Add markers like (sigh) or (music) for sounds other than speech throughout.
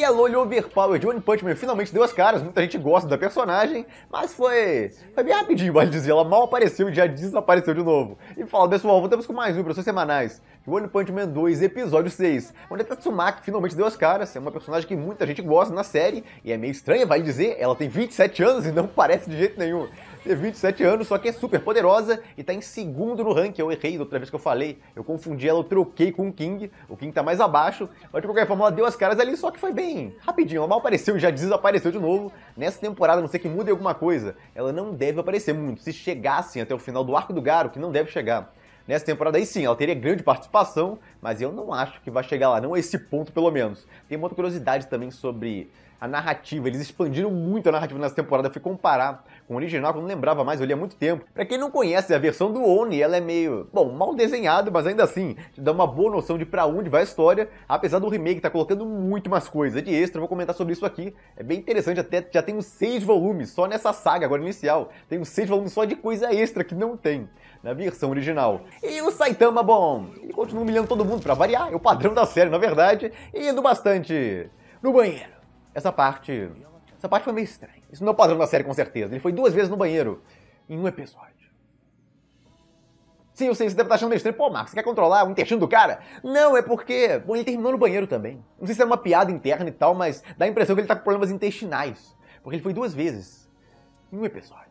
E a Loli Overpower de One Punch Man finalmente deu as caras, muita gente gosta da personagem, mas foi, foi bem rapidinho, vale dizer, ela mal apareceu e já desapareceu de novo. E fala, pessoal, voltamos com mais um para semanais, de One Punch Man 2, episódio 6, onde a Tatsumaki finalmente deu as caras, é uma personagem que muita gente gosta na série, e é meio estranha, vale dizer, ela tem 27 anos e não (laughs) parece de jeito nenhum tem 27 anos, só que é super poderosa e tá em segundo no ranking. Eu errei da outra vez que eu falei, eu confundi ela, eu troquei com o King. O King tá mais abaixo, mas de qualquer forma ela deu as caras ali, só que foi bem rapidinho. Ela mal apareceu e já desapareceu de novo. Nessa temporada, a não ser que mude alguma coisa, ela não deve aparecer muito. Se chegassem até o final do Arco do Garo, que não deve chegar, Nessa temporada aí sim, ela teria grande participação, mas eu não acho que vai chegar lá, não a esse ponto pelo menos. Tem uma outra curiosidade também sobre a narrativa. Eles expandiram muito a narrativa nessa temporada. Eu fui comparar com o original, que eu não lembrava mais, eu li há muito tempo. Para quem não conhece, a versão do Oni, ela é meio, bom, mal desenhado, mas ainda assim, te dá uma boa noção de para onde vai a história, apesar do remake tá colocando muito mais coisa de extra, eu vou comentar sobre isso aqui. É bem interessante, até já tem uns seis volumes só nessa saga agora inicial. Tem uns seis volumes só de coisa extra que não tem na versão original. E o Saitama, bom, ele continua humilhando todo mundo para variar, é o padrão da série, na verdade, e indo bastante no banheiro. Essa parte. Essa parte foi meio estranha. Isso não é o padrão da série, com certeza. Ele foi duas vezes no banheiro em um episódio. Sim, eu sei, você deve estar achando meio estranho. Pô, Marcos, você quer controlar o intestino do cara? Não, é porque. Bom, ele terminou no banheiro também. Não sei se era uma piada interna e tal, mas dá a impressão que ele tá com problemas intestinais. Porque ele foi duas vezes em um episódio.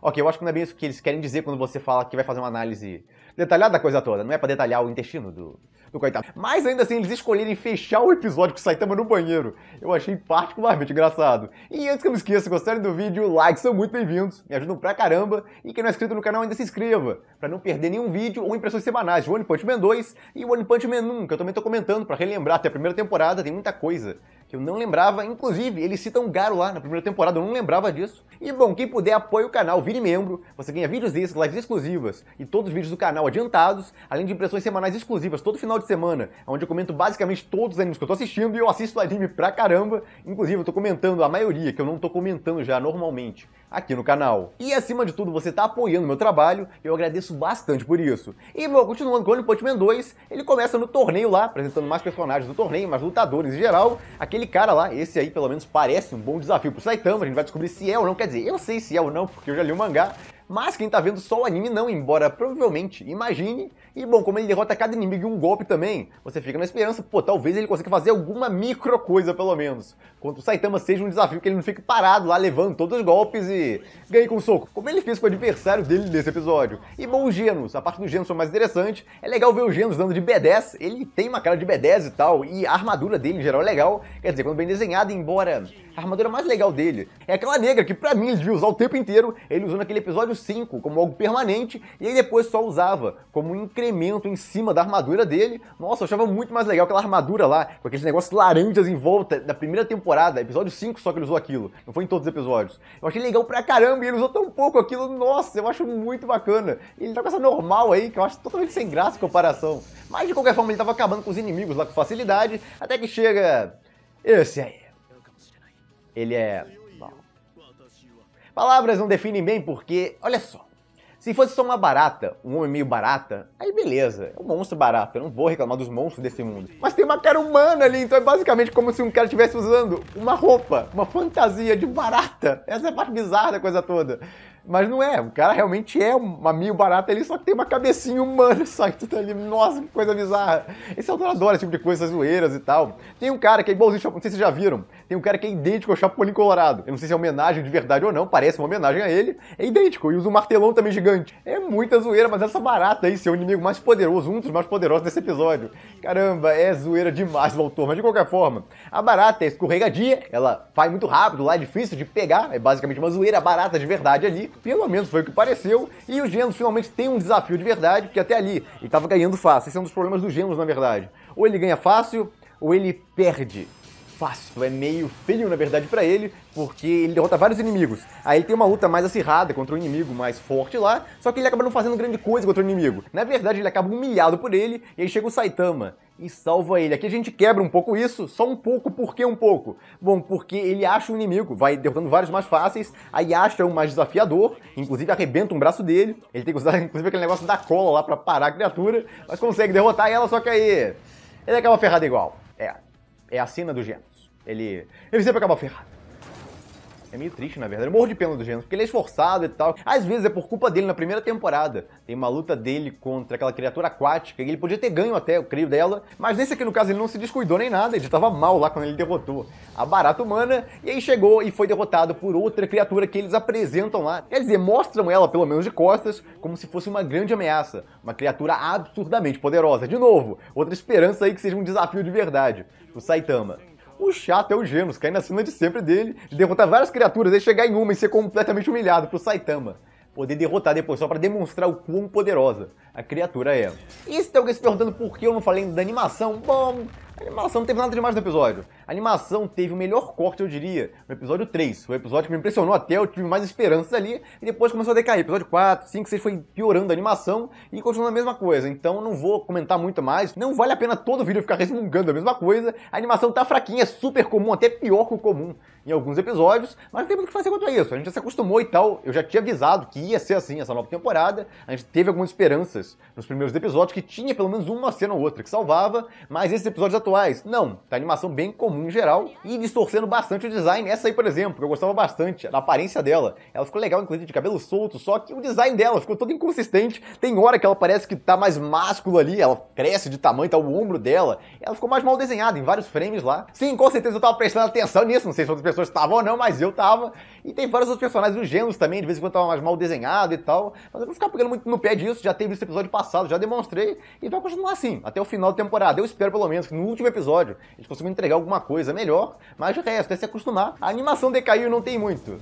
Ok, eu acho que não é bem isso que eles querem dizer quando você fala que vai fazer uma análise detalhada da coisa toda. Não é para detalhar o intestino do, do coitado. Mas ainda assim, eles escolherem fechar o episódio com o Saitama no banheiro. Eu achei particularmente engraçado. E antes que eu me esqueça, gostarem do vídeo, likes são muito bem-vindos, me ajudam pra caramba. E quem não é inscrito no canal ainda se inscreva, para não perder nenhum vídeo ou impressões semanais de One Punch Man 2 e One Punch Man 1, que eu também tô comentando para relembrar até a primeira temporada, tem muita coisa que eu não lembrava. Inclusive, eles citam um Garo lá na primeira temporada, eu não lembrava disso. E bom, quem puder apoie o canal, vire membro. Você ganha vídeos desses, lives exclusivas e todos os vídeos do canal adiantados, além de impressões semanais exclusivas todo final de semana, onde eu comento basicamente todos os animes que eu tô assistindo e eu assisto anime pra caramba. Inclusive, eu tô comentando a maioria que eu não tô comentando já normalmente aqui no canal. E acima de tudo, você está apoiando meu trabalho, eu agradeço bastante por isso. E bom, continuando com o Punch Man 2, ele começa no torneio lá, apresentando mais personagens do torneio, mais lutadores em geral. Aquele cara lá, esse aí pelo menos parece um bom desafio pro Saitama, a gente vai descobrir se é ou não, quer dizer, eu sei se é ou não, porque eu já li o mangá, mas quem tá vendo só o anime não, embora provavelmente imagine. E bom, como ele derrota cada inimigo em um golpe também, você fica na esperança, pô, talvez ele consiga fazer alguma micro coisa pelo menos contra o Saitama seja um desafio que ele não fique parado lá levando todos os golpes e ganhe com soco, como ele fez com o adversário dele nesse episódio. E bom, o Genos, a parte do Genos foi mais interessante, é legal ver o Genos dando de B10, ele tem uma cara de B10 e tal, e a armadura dele em geral é legal, quer dizer, quando bem desenhada, embora a armadura mais legal dele é aquela negra que pra mim ele devia usar o tempo inteiro, ele usou naquele episódio 5 como algo permanente, e aí depois só usava como um incremento em cima da armadura dele. Nossa, eu achava muito mais legal aquela armadura lá, com aqueles negócios laranjas em volta da primeira temporada temporada, episódio 5 só que ele usou aquilo. Não foi em todos os episódios. Eu achei legal pra caramba e ele usou tão pouco aquilo. Nossa, eu acho muito bacana. E ele tá com essa normal aí que eu acho totalmente sem graça em comparação. Mas de qualquer forma, ele tava acabando com os inimigos lá com facilidade. Até que chega. Esse aí. Ele é. Bom. Palavras não definem bem porque. Olha só. Se fosse só uma barata, um homem meio barata, aí beleza, é um monstro barato, eu não vou reclamar dos monstros desse mundo. Mas tem uma cara humana ali, então é basicamente como se um cara estivesse usando uma roupa, uma fantasia de barata. Essa é a parte bizarra da coisa toda. Mas não é, o cara realmente é uma meio barata, ele só que tem uma cabecinha humana, sabe? (laughs) Tudo tá ali, nossa, que coisa bizarra. Esse autor adora esse tipo de coisa, essas zoeiras e tal. Tem um cara que é igualzinho, não sei se vocês já viram, tem um cara que é idêntico ao Chapolin Colorado. Eu não sei se é homenagem de verdade ou não, parece uma homenagem a ele. É idêntico, e usa um martelão também gigante. É muita zoeira, mas essa barata aí, seu inimigo mais poderoso, um dos mais poderosos desse episódio. Caramba, é zoeira demais o mas de qualquer forma, a barata é escorregadia, ela vai muito rápido lá, é difícil de pegar, é basicamente uma zoeira barata de verdade ali, pelo menos foi o que pareceu, e o Genos finalmente tem um desafio de verdade, porque até ali ele estava ganhando fácil, esse é um dos problemas do Genos na verdade. Ou ele ganha fácil, ou ele perde fácil, é meio feio na verdade para ele, porque ele derrota vários inimigos. Aí ele tem uma luta mais acirrada contra um inimigo mais forte lá, só que ele acaba não fazendo grande coisa contra o inimigo. Na verdade, ele acaba humilhado por ele, e aí chega o Saitama e salva ele. Aqui a gente quebra um pouco isso, só um pouco, por que um pouco? Bom, porque ele acha um inimigo, vai derrotando vários mais fáceis, aí acha um mais desafiador, inclusive arrebenta um braço dele, ele tem que usar (laughs) inclusive aquele negócio da cola lá para parar a criatura, mas consegue derrotar ela, só que aí ele acaba ferrado igual. É, é a sina dos gêmeos. Ele, ele sempre acaba ferrado. É meio triste, na verdade. Eu morro de pena do Gênesis, porque ele é esforçado e tal. Às vezes é por culpa dele na primeira temporada. Tem uma luta dele contra aquela criatura aquática, e ele podia ter ganho até, eu creio, dela. Mas nesse aqui, no caso, ele não se descuidou nem nada, ele estava tava mal lá quando ele derrotou a barata humana. E aí chegou e foi derrotado por outra criatura que eles apresentam lá. Quer dizer, mostram ela, pelo menos de costas, como se fosse uma grande ameaça. Uma criatura absurdamente poderosa. De novo, outra esperança aí que seja um desafio de verdade. O Saitama. O chato é o Genos, caindo na cena de sempre dele, de derrotar várias criaturas, e chegar em uma e ser completamente humilhado pro Saitama. Poder derrotar depois só para demonstrar o quão poderosa a criatura é. E se tem alguém se perguntando por que eu não falei da animação, bom, a animação não teve nada demais no episódio. A animação teve o melhor corte, eu diria, no episódio 3. O episódio que me impressionou até, eu tive mais esperanças ali, e depois começou a decair. Episódio 4, 5, 6 foi piorando a animação e continuou a mesma coisa. Então não vou comentar muito mais. Não vale a pena todo vídeo ficar resmungando a mesma coisa. A animação tá fraquinha, é super comum, até pior que o comum em alguns episódios, mas não tem muito o que fazer quanto a isso. A gente já se acostumou e tal. Eu já tinha avisado que ia ser assim essa nova temporada. A gente teve algumas esperanças nos primeiros episódios que tinha pelo menos uma cena ou outra que salvava, mas esses episódios atuais, não. Tá animação bem comum ruim em geral e distorcendo bastante o design. Essa aí, por exemplo, eu gostava bastante da aparência dela. Ela ficou legal, inclusive, de cabelo solto, só que o design dela ficou todo inconsistente. Tem hora que ela parece que tá mais máscula ali, ela cresce de tamanho, tá o ombro dela. Ela ficou mais mal desenhada em vários frames lá. Sim, com certeza eu tava prestando atenção nisso, não sei se outras pessoas estavam ou não, mas eu tava. E tem vários outros personagens, os gêmeos também, de vez em quando tava mais mal desenhado e tal. Mas eu não ficar pegando muito no pé disso, já teve esse episódio passado, já demonstrei. E vai continuar assim, até o final da temporada. Eu espero, pelo menos, que no último episódio eles consigam entregar alguma coisa melhor. Mas o resto é se acostumar. A animação decaiu e não tem muito.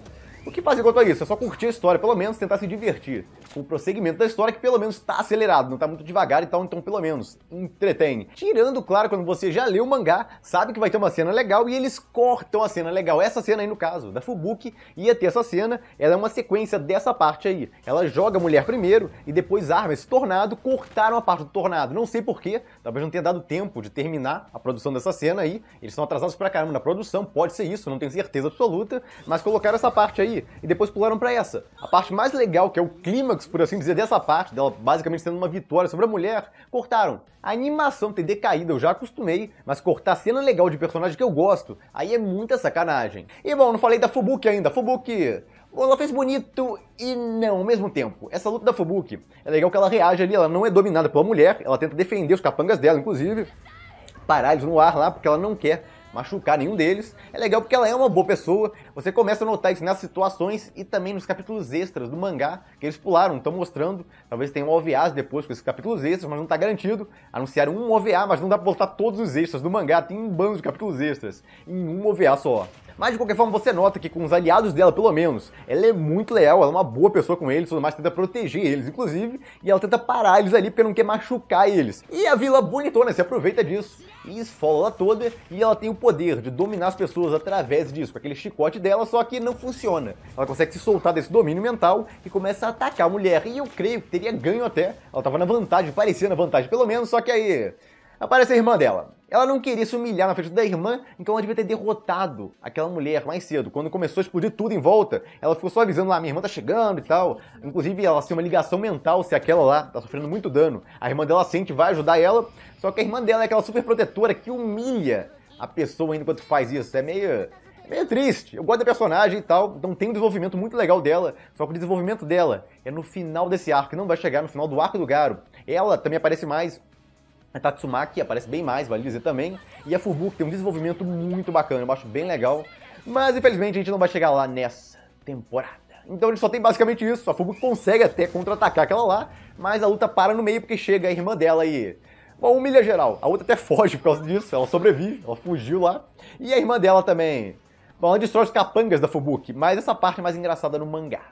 O que fazer quanto a isso? É só curtir a história, pelo menos tentar se divertir. Com o prosseguimento da história é que pelo menos está acelerado, não está muito devagar e tal, então pelo menos entretém. Tirando, claro, quando você já leu o mangá, sabe que vai ter uma cena legal e eles cortam a cena legal. Essa cena aí, no caso, da Fubuki, ia ter essa cena, ela é uma sequência dessa parte aí. Ela joga a mulher primeiro e depois arma esse tornado, cortaram a parte do tornado. Não sei porquê, talvez não tenha dado tempo de terminar a produção dessa cena aí. Eles são atrasados pra caramba na produção, pode ser isso, não tenho certeza absoluta, mas colocaram essa parte aí e depois pularam para essa. A parte mais legal, que é o clímax, por assim dizer, dessa parte, dela basicamente sendo uma vitória sobre a mulher, cortaram. A animação tem decaído, eu já acostumei, mas cortar cena legal de personagem que eu gosto, aí é muita sacanagem. E bom, não falei da Fubuki ainda. Fubuki ela fez bonito e não ao mesmo tempo. Essa luta da Fubuki é legal que ela reage ali, ela não é dominada pela mulher, ela tenta defender os capangas dela, inclusive, parar eles no ar lá, porque ela não quer machucar nenhum deles. É legal porque ela é uma boa pessoa. Você começa a notar isso nas situações e também nos capítulos extras do mangá que eles pularam, estão mostrando. Talvez tenha um OVAs depois com esses capítulos extras, mas não está garantido. Anunciaram um OVA, mas não dá pra botar todos os extras do mangá. Tem um bando de capítulos extras em um OVA só. Mas de qualquer forma, você nota que com os aliados dela, pelo menos, ela é muito leal, ela é uma boa pessoa com eles, tudo mais, tenta proteger eles, inclusive, e ela tenta parar eles ali porque não quer machucar eles. E a vila bonitona se aproveita disso e esfola ela toda, e ela tem o poder de dominar as pessoas através disso, com aquele chicote dela, só que não funciona. Ela consegue se soltar desse domínio mental e começa a atacar a mulher, e eu creio que teria ganho até. Ela tava na vantagem, parecia na vantagem pelo menos, só que aí aparece a irmã dela. Ela não queria se humilhar na frente da irmã, então ela devia ter derrotado aquela mulher mais cedo. Quando começou a explodir tudo em volta, ela ficou só avisando lá, ah, minha irmã tá chegando e tal. Inclusive, ela tem uma ligação mental se aquela lá tá sofrendo muito dano. A irmã dela sente, vai ajudar ela, só que a irmã dela é aquela super protetora que humilha a pessoa ainda enquanto faz isso. É meio é meio triste. Eu gosto da personagem e tal, então tem um desenvolvimento muito legal dela. Só que o desenvolvimento dela é no final desse arco, não vai chegar no final do arco do Garo. Ela também aparece mais a Tatsumaki aparece bem mais, vale dizer também. E a Fubuki tem um desenvolvimento muito bacana, eu acho bem legal. Mas infelizmente a gente não vai chegar lá nessa temporada. Então gente só tem basicamente isso. A Fubuki consegue até contra-atacar aquela lá, mas a luta para no meio porque chega a irmã dela e. Bom, humilha geral. A outra até (laughs) foge por causa disso, ela sobrevive, ela fugiu lá. E a irmã dela também. Bom, ela destrói os capangas da Fubuki, mas essa parte é mais engraçada no mangá.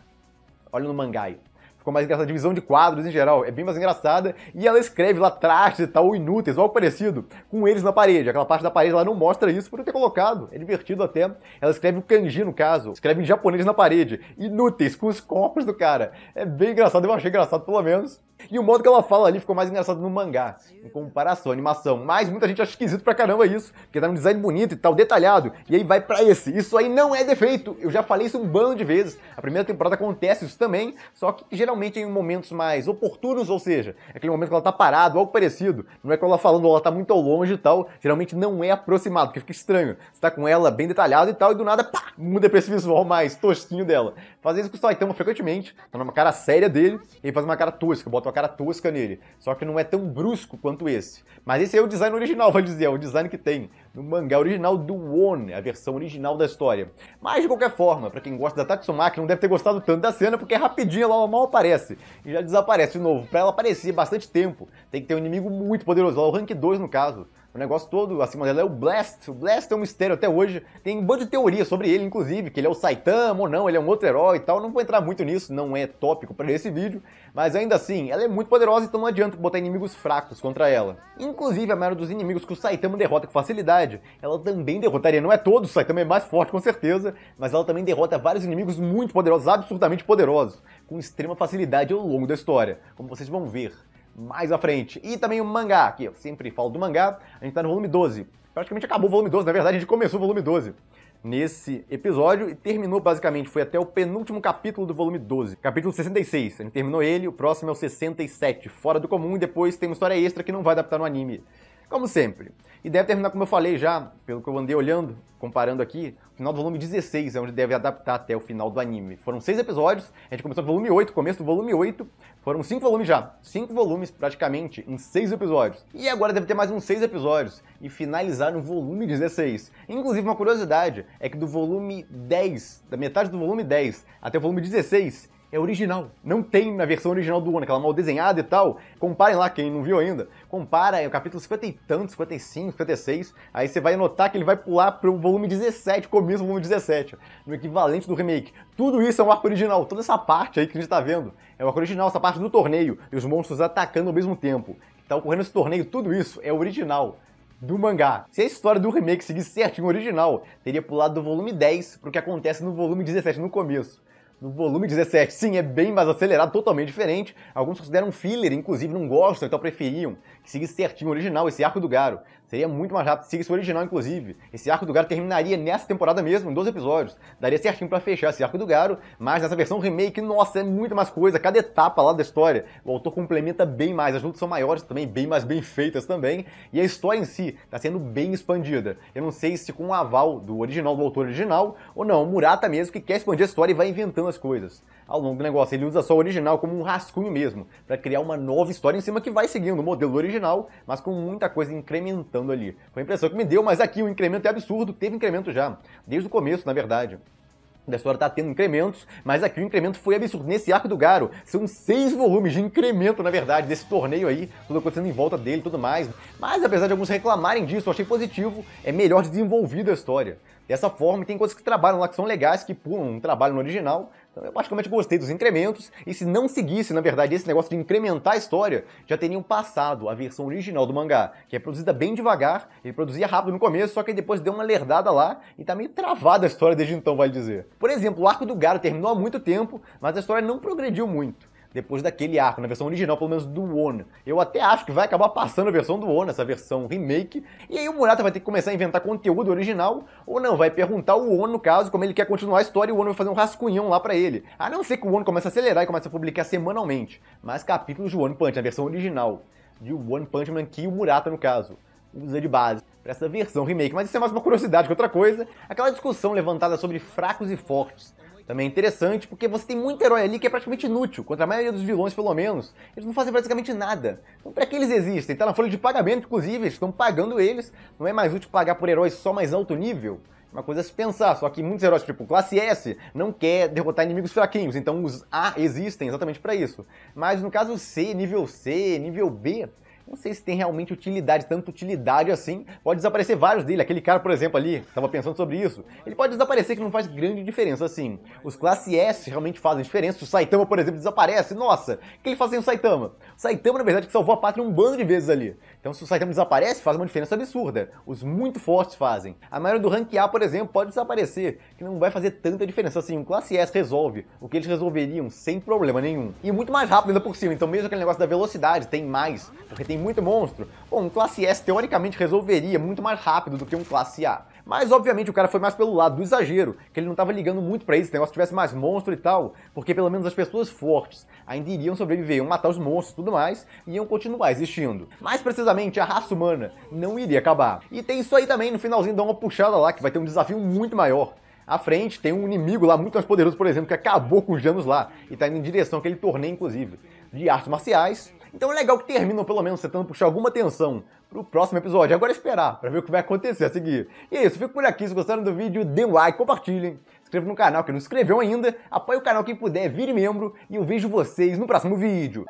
Olha no mangá aí ficou mais engraçada. A divisão de quadros, em geral, é bem mais engraçada. E ela escreve lá trastes e tal, inúteis, ou algo parecido, com eles na parede. Aquela parte da parede lá não mostra isso por eu ter colocado. É divertido até. Ela escreve o kanji, no caso. Escreve em japonês na parede. Inúteis, com os corpos do cara. É bem engraçado, eu achei engraçado pelo menos. E o modo que ela fala ali ficou mais engraçado no mangá, em comparação à animação. Mas muita gente acha esquisito pra caramba isso, porque tá um design bonito e tal, detalhado. E aí vai pra esse. Isso aí não é defeito. Eu já falei isso um bando de vezes. A primeira temporada acontece isso também, só que geralmente em momentos mais oportunos, ou seja, é aquele momento que ela tá parado, algo parecido. Não é que ela falando, ela tá muito ao longe e tal. Geralmente não é aproximado, porque fica estranho. Você tá com ela bem detalhado e tal, e do nada, pá, muda pra esse visual mais tosquinho dela. Fazer isso com o Saitama frequentemente, tá numa cara séria dele, e ele faz uma cara tosca, bota bota uma cara tosca nele. Só que não é tão brusco quanto esse. Mas esse é o design original, (laughs) vai dizer, é o design que tem no mangá original do One, a versão original da história. Mas de qualquer forma, para quem gosta da Tatsumaki, não deve ter gostado tanto da cena, porque é rapidinho ela mal aparece e já desaparece de novo. Para ela aparecer bastante tempo, tem que ter um inimigo muito poderoso, lá é o rank 2 no caso. O negócio todo acima dela é o Blast. O Blast é um mistério até hoje. Tem um monte de teoria sobre ele, inclusive, que ele é o Saitama ou não, ele é um outro herói e tal. Não vou entrar muito nisso, não é tópico para esse vídeo. Mas ainda assim, ela é muito poderosa, então não adianta botar inimigos fracos contra ela. Inclusive, a maioria dos inimigos que o Saitama derrota com facilidade, ela também derrotaria. Não é todos, o Saitama é mais forte com certeza, mas ela também derrota vários inimigos muito poderosos, absurdamente poderosos, com extrema facilidade ao longo da história, como vocês vão ver mais à frente. E também o mangá, que eu sempre falo do mangá, a gente tá no volume 12. Praticamente acabou o volume 12, na verdade a gente começou o volume 12 nesse episódio e terminou basicamente, foi até o penúltimo capítulo do volume 12, capítulo 66. A gente terminou ele, o próximo é o 67, Fora do Comum, e depois tem uma história extra que não vai adaptar no anime como sempre. E deve terminar, como eu falei já, pelo que eu andei olhando, comparando aqui, o final do volume 16 é onde deve adaptar até o final do anime. Foram seis episódios, a gente começou no volume 8, começo do volume 8, foram cinco volumes já. Cinco volumes, praticamente, em seis episódios. E agora deve ter mais uns seis episódios e finalizar no volume 16. Inclusive, uma curiosidade é que do volume 10, da metade do volume 10 até o volume 16, é original. Não tem na versão original do One aquela mal desenhada e tal. Comparem lá, quem não viu ainda. Compara, é o capítulo 50 e tanto, 55, 56. Aí você vai notar que ele vai pular pro volume 17, começo do volume 17. No equivalente do remake. Tudo isso é um arco original. Toda essa parte aí que a gente tá vendo é um arco original, essa parte do torneio. E os monstros atacando ao mesmo tempo. Tá ocorrendo esse torneio, tudo isso é original do mangá. Se a história do remake seguisse certinho o original, teria pulado do volume 10 pro que acontece no volume 17 no começo no volume 17. Sim, é bem mais acelerado, totalmente diferente. Alguns consideram filler, inclusive não gostam, então preferiam que seguisse certinho o original, esse arco do Garo. Seria muito mais rápido se o original, inclusive. Esse arco do Garo terminaria nessa temporada mesmo, em 12 episódios. Daria certinho para fechar esse arco do Garo, mas nessa versão remake, nossa, é muito mais coisa. Cada etapa lá da história, o autor complementa bem mais. As lutas são maiores também, bem mais bem feitas também. E a história em si está sendo bem expandida. Eu não sei se com o aval do original, do autor original, ou não. O Murata mesmo que quer expandir a história e vai inventando as coisas. Ao longo do negócio, ele usa só o original como um rascunho mesmo, para criar uma nova história em cima que vai seguindo o modelo original, mas com muita coisa incrementando ali. Foi a impressão que me deu, mas aqui o incremento é absurdo, teve incremento já, desde o começo, na verdade da história está tendo incrementos, mas aqui o incremento foi absurdo. Nesse arco do Garo, são seis volumes de incremento, na verdade, desse torneio aí, tudo acontecendo em volta dele e tudo mais. Mas apesar de alguns reclamarem disso, eu achei positivo, é melhor desenvolvida a história. Dessa forma, tem coisas que trabalham lá que são legais, que pulam um trabalho no original, então eu praticamente gostei dos incrementos, e se não seguisse, na verdade, esse negócio de incrementar a história, já teriam passado a versão original do mangá, que é produzida bem devagar, ele produzia rápido no começo, só que depois deu uma lerdada lá e tá meio travada a história desde então, vale dizer. Por exemplo, o arco do Garo terminou há muito tempo, mas a história não progrediu muito depois daquele arco, na versão original, pelo menos do One. Eu até acho que vai acabar passando a versão do One, essa versão remake, e aí o Murata vai ter que começar a inventar conteúdo original, ou não, vai perguntar o One no caso, como ele quer continuar a história, e o One vai fazer um rascunhão lá para ele. A não ser que o One comece a acelerar e comece a publicar semanalmente, mas capítulos de One Punch, na versão original, de One Punch Man que o Murata, no caso, usa de base para essa versão remake, mas isso é mais uma curiosidade que outra coisa, aquela discussão levantada sobre fracos e fortes também é interessante, porque você tem muito herói ali que é praticamente inútil, contra a maioria dos vilões, pelo menos. Eles não fazem praticamente nada. Então, para que eles existem? Tá na folha de pagamento, inclusive, estão pagando eles. Não é mais útil pagar por heróis só mais alto nível? É uma coisa a se pensar, só que muitos heróis tipo classe S não quer derrotar inimigos fraquinhos, então os A existem exatamente para isso. Mas no caso C, nível C, nível B, não sei se tem realmente utilidade, tanta utilidade assim. Pode desaparecer vários dele. Aquele cara, por exemplo, ali, estava pensando sobre isso. Ele pode desaparecer que não faz grande diferença assim. Os classe S realmente fazem diferença. O Saitama, por exemplo, desaparece. Nossa, o que ele fazia no Saitama? O Saitama, na verdade, que salvou a pátria um bando de vezes ali. Então, se o Saitama desaparece, faz uma diferença absurda. Os muito fortes fazem. A maioria do rank A, por exemplo, pode desaparecer, que não vai fazer tanta diferença. Assim, um classe S resolve o que eles resolveriam sem problema nenhum. E muito mais rápido ainda por cima. Então, mesmo aquele negócio da velocidade, tem mais, porque tem muito monstro. Bom, um classe S teoricamente resolveria muito mais rápido do que um classe A. Mas obviamente o cara foi mais pelo lado do exagero, que ele não estava ligando muito para isso, se o negócio tivesse mais monstro e tal, porque pelo menos as pessoas fortes ainda iriam sobreviver, iam matar os monstros e tudo mais, e iam continuar existindo. Mais precisamente, a raça humana não iria acabar. E tem isso aí também, no finalzinho dá uma puxada lá, que vai ter um desafio muito maior. À frente tem um inimigo lá muito mais poderoso, por exemplo, que acabou com os Janos lá, e está indo em direção àquele torneio, inclusive, de artes marciais, então é legal que terminam pelo menos tentando puxar alguma atenção pro próximo episódio. Agora é esperar para ver o que vai acontecer a seguir. E é isso, fico por aqui. Se gostaram do vídeo, dê um like, compartilhem. Se inscreva no canal que não se inscreveu ainda. Apoie o canal quem puder, vire membro. E eu vejo vocês no próximo vídeo.